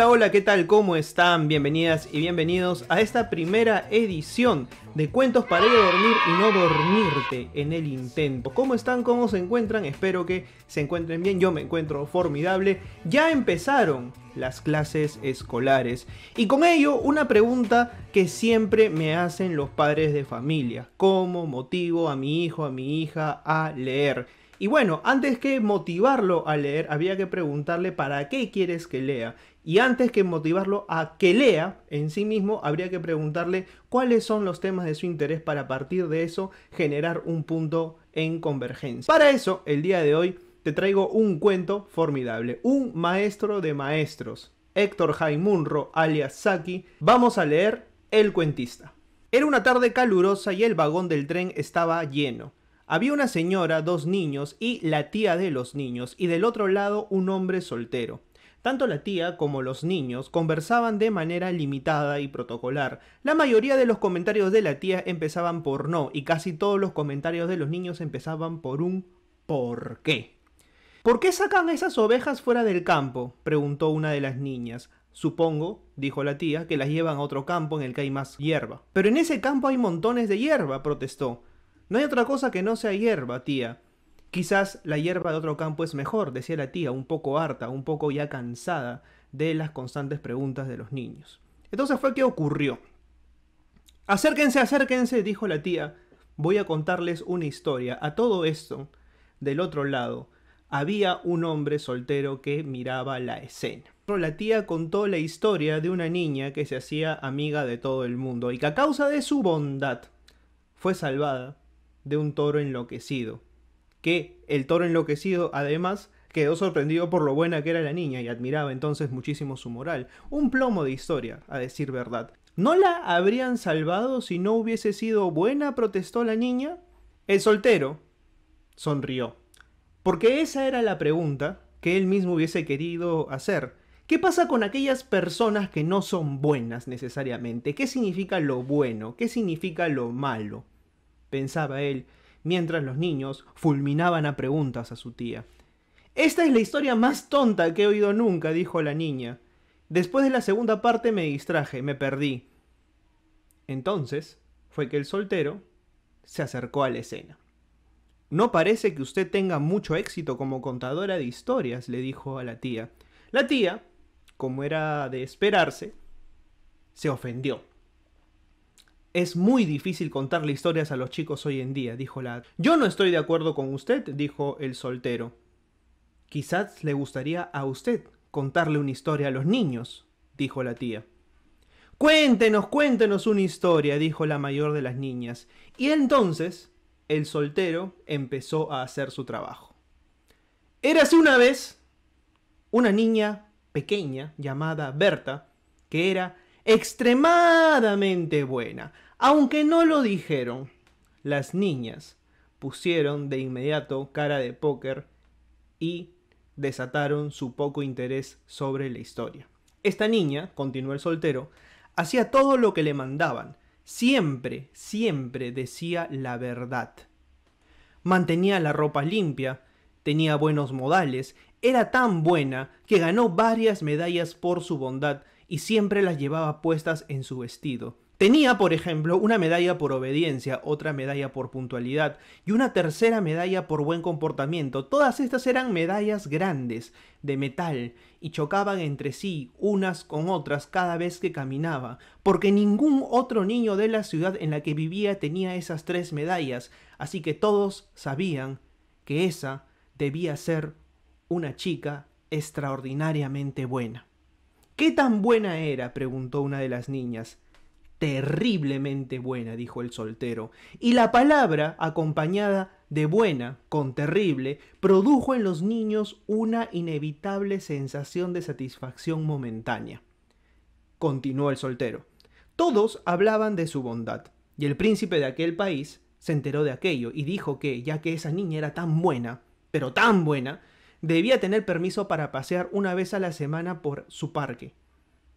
Hola, hola, ¿qué tal? ¿Cómo están? Bienvenidas y bienvenidos a esta primera edición de Cuentos para ir a dormir y no dormirte en el intento. ¿Cómo están? ¿Cómo se encuentran? Espero que se encuentren bien. Yo me encuentro formidable. Ya empezaron las clases escolares. Y con ello, una pregunta que siempre me hacen los padres de familia. ¿Cómo motivo a mi hijo, a mi hija a leer? Y bueno, antes que motivarlo a leer, había que preguntarle para qué quieres que lea. Y antes que motivarlo a que lea en sí mismo, habría que preguntarle cuáles son los temas de su interés para a partir de eso generar un punto en convergencia. Para eso, el día de hoy te traigo un cuento formidable, un maestro de maestros, Héctor Jaimunro, alias Saki. Vamos a leer El cuentista. Era una tarde calurosa y el vagón del tren estaba lleno. Había una señora, dos niños y la tía de los niños, y del otro lado un hombre soltero. Tanto la tía como los niños conversaban de manera limitada y protocolar. La mayoría de los comentarios de la tía empezaban por no y casi todos los comentarios de los niños empezaban por un ¿por qué? ¿Por qué sacan esas ovejas fuera del campo? preguntó una de las niñas. Supongo, dijo la tía, que las llevan a otro campo en el que hay más hierba. Pero en ese campo hay montones de hierba, protestó. No hay otra cosa que no sea hierba, tía. Quizás la hierba de otro campo es mejor, decía la tía, un poco harta, un poco ya cansada de las constantes preguntas de los niños. Entonces fue que ocurrió. Acérquense, acérquense, dijo la tía, voy a contarles una historia. A todo esto, del otro lado, había un hombre soltero que miraba la escena. La tía contó la historia de una niña que se hacía amiga de todo el mundo y que a causa de su bondad fue salvada de un toro enloquecido que el toro enloquecido además quedó sorprendido por lo buena que era la niña y admiraba entonces muchísimo su moral. Un plomo de historia, a decir verdad. ¿No la habrían salvado si no hubiese sido buena? protestó la niña. El soltero sonrió, porque esa era la pregunta que él mismo hubiese querido hacer. ¿Qué pasa con aquellas personas que no son buenas necesariamente? ¿Qué significa lo bueno? ¿Qué significa lo malo? Pensaba él, mientras los niños fulminaban a preguntas a su tía. Esta es la historia más tonta que he oído nunca, dijo la niña. Después de la segunda parte me distraje, me perdí. Entonces fue que el soltero se acercó a la escena. No parece que usted tenga mucho éxito como contadora de historias, le dijo a la tía. La tía, como era de esperarse, se ofendió. Es muy difícil contarle historias a los chicos hoy en día, dijo la... Yo no estoy de acuerdo con usted, dijo el soltero. Quizás le gustaría a usted contarle una historia a los niños, dijo la tía. Cuéntenos, cuéntenos una historia, dijo la mayor de las niñas. Y entonces el soltero empezó a hacer su trabajo. Érase una vez una niña pequeña llamada Berta, que era extremadamente buena. Aunque no lo dijeron, las niñas pusieron de inmediato cara de póker y desataron su poco interés sobre la historia. Esta niña, continuó el soltero, hacía todo lo que le mandaban. Siempre, siempre decía la verdad. Mantenía la ropa limpia, tenía buenos modales, era tan buena que ganó varias medallas por su bondad y siempre las llevaba puestas en su vestido. Tenía, por ejemplo, una medalla por obediencia, otra medalla por puntualidad y una tercera medalla por buen comportamiento. Todas estas eran medallas grandes, de metal, y chocaban entre sí, unas con otras, cada vez que caminaba, porque ningún otro niño de la ciudad en la que vivía tenía esas tres medallas, así que todos sabían que esa debía ser una chica extraordinariamente buena. ¿Qué tan buena era? preguntó una de las niñas. Terriblemente buena, dijo el soltero, y la palabra, acompañada de buena con terrible, produjo en los niños una inevitable sensación de satisfacción momentánea. Continuó el soltero. Todos hablaban de su bondad, y el príncipe de aquel país se enteró de aquello y dijo que, ya que esa niña era tan buena, pero tan buena, debía tener permiso para pasear una vez a la semana por su parque,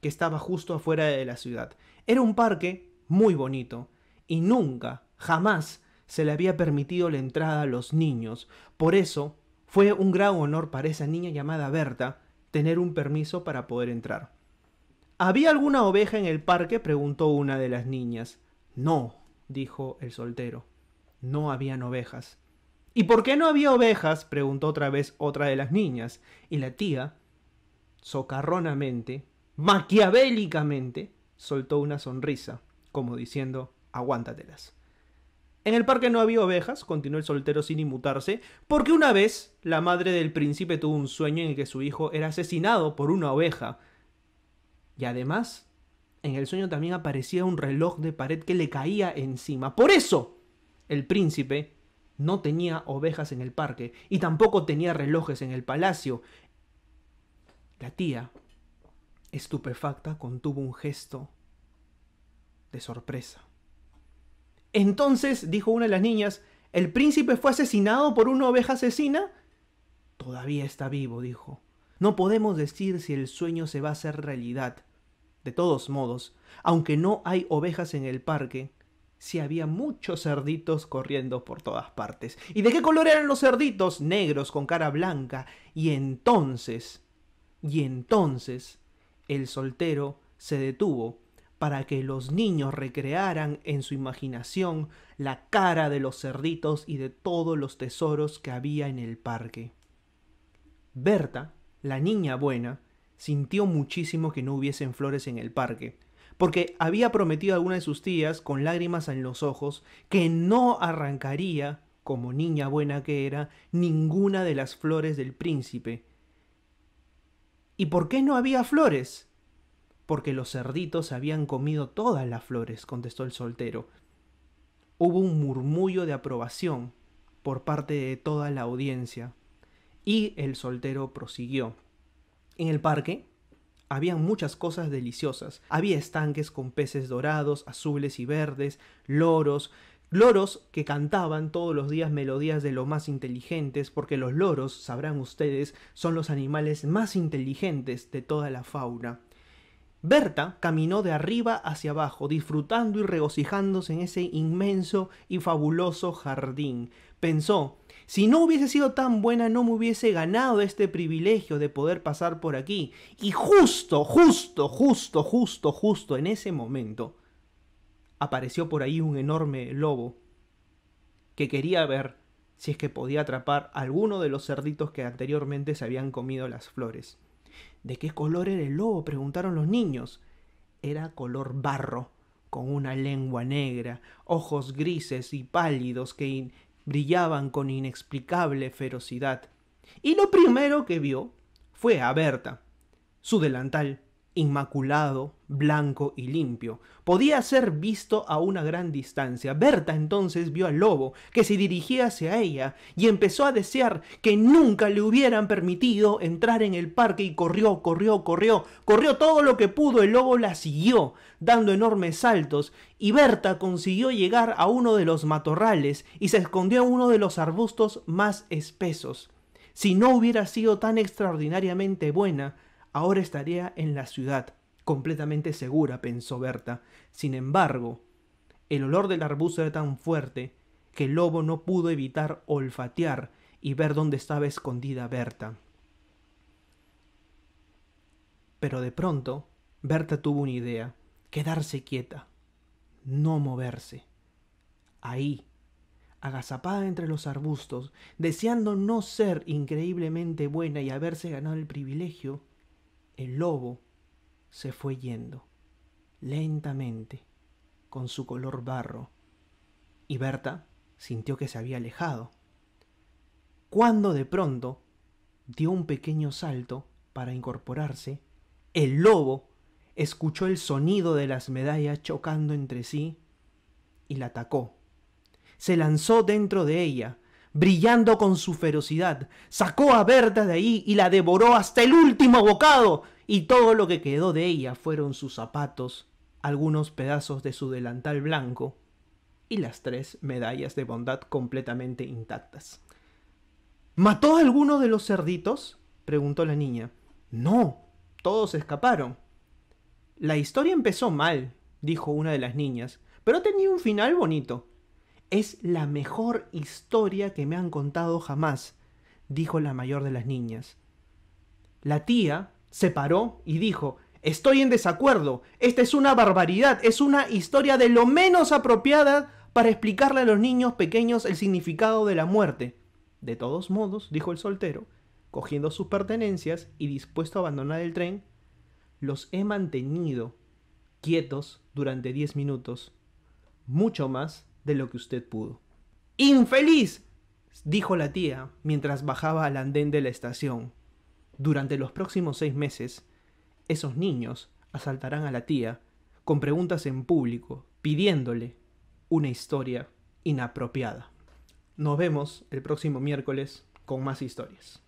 que estaba justo afuera de la ciudad. Era un parque muy bonito, y nunca, jamás, se le había permitido la entrada a los niños. Por eso, fue un gran honor para esa niña llamada Berta tener un permiso para poder entrar. ¿Había alguna oveja en el parque? preguntó una de las niñas. No, dijo el soltero. No habían ovejas. ¿Y por qué no había ovejas? preguntó otra vez otra de las niñas. Y la tía, socarronamente, maquiavélicamente, soltó una sonrisa, como diciendo, aguántatelas. En el parque no había ovejas, continuó el soltero sin inmutarse, porque una vez la madre del príncipe tuvo un sueño en el que su hijo era asesinado por una oveja. Y además, en el sueño también aparecía un reloj de pared que le caía encima. Por eso, el príncipe no tenía ovejas en el parque y tampoco tenía relojes en el palacio. La tía, estupefacta, contuvo un gesto de sorpresa. Entonces, dijo una de las niñas, ¿el príncipe fue asesinado por una oveja asesina? Todavía está vivo, dijo. No podemos decir si el sueño se va a hacer realidad. De todos modos, aunque no hay ovejas en el parque, si había muchos cerditos corriendo por todas partes. ¿Y de qué color eran los cerditos? Negros, con cara blanca. Y entonces, y entonces, el soltero se detuvo para que los niños recrearan en su imaginación la cara de los cerditos y de todos los tesoros que había en el parque. Berta, la niña buena, sintió muchísimo que no hubiesen flores en el parque, porque había prometido a alguna de sus tías, con lágrimas en los ojos, que no arrancaría, como niña buena que era, ninguna de las flores del príncipe. ¿Y por qué no había flores? Porque los cerditos habían comido todas las flores, contestó el soltero. Hubo un murmullo de aprobación por parte de toda la audiencia. Y el soltero prosiguió. En el parque, había muchas cosas deliciosas. Había estanques con peces dorados, azules y verdes, loros, Loros que cantaban todos los días melodías de lo más inteligentes, porque los loros, sabrán ustedes, son los animales más inteligentes de toda la fauna. Berta caminó de arriba hacia abajo, disfrutando y regocijándose en ese inmenso y fabuloso jardín. Pensó, si no hubiese sido tan buena, no me hubiese ganado este privilegio de poder pasar por aquí. Y justo, justo, justo, justo, justo en ese momento, apareció por ahí un enorme lobo que quería ver si es que podía atrapar alguno de los cerditos que anteriormente se habían comido las flores. ¿De qué color era el lobo? preguntaron los niños. Era color barro, con una lengua negra, ojos grises y pálidos que brillaban con inexplicable ferocidad, y lo primero que vio fue a Berta, su delantal, inmaculado, blanco y limpio. Podía ser visto a una gran distancia. Berta entonces vio al lobo, que se dirigía hacia ella, y empezó a desear que nunca le hubieran permitido entrar en el parque y corrió, corrió, corrió, corrió todo lo que pudo. El lobo la siguió, dando enormes saltos, y Berta consiguió llegar a uno de los matorrales y se escondió en uno de los arbustos más espesos. Si no hubiera sido tan extraordinariamente buena, Ahora estaría en la ciudad, completamente segura, pensó Berta. Sin embargo, el olor del arbusto era tan fuerte que el lobo no pudo evitar olfatear y ver dónde estaba escondida Berta. Pero de pronto, Berta tuvo una idea, quedarse quieta, no moverse. Ahí, agazapada entre los arbustos, deseando no ser increíblemente buena y haberse ganado el privilegio, el lobo se fue yendo, lentamente, con su color barro, y Berta sintió que se había alejado, cuando de pronto dio un pequeño salto para incorporarse, el lobo escuchó el sonido de las medallas chocando entre sí y la atacó. Se lanzó dentro de ella, brillando con su ferocidad. Sacó a Berta de ahí y la devoró hasta el último bocado, y todo lo que quedó de ella fueron sus zapatos, algunos pedazos de su delantal blanco y las tres medallas de bondad completamente intactas. ¿Mató a alguno de los cerditos? preguntó la niña. No, todos escaparon. La historia empezó mal, dijo una de las niñas, pero tenía un final bonito. Es la mejor historia que me han contado jamás, dijo la mayor de las niñas. La tía se paró y dijo, Estoy en desacuerdo, esta es una barbaridad, es una historia de lo menos apropiada para explicarle a los niños pequeños el significado de la muerte. De todos modos, dijo el soltero, cogiendo sus pertenencias y dispuesto a abandonar el tren, los he mantenido quietos durante diez minutos. Mucho más de lo que usted pudo. ¡Infeliz! dijo la tía mientras bajaba al andén de la estación. Durante los próximos seis meses, esos niños asaltarán a la tía con preguntas en público, pidiéndole una historia inapropiada. Nos vemos el próximo miércoles con más historias.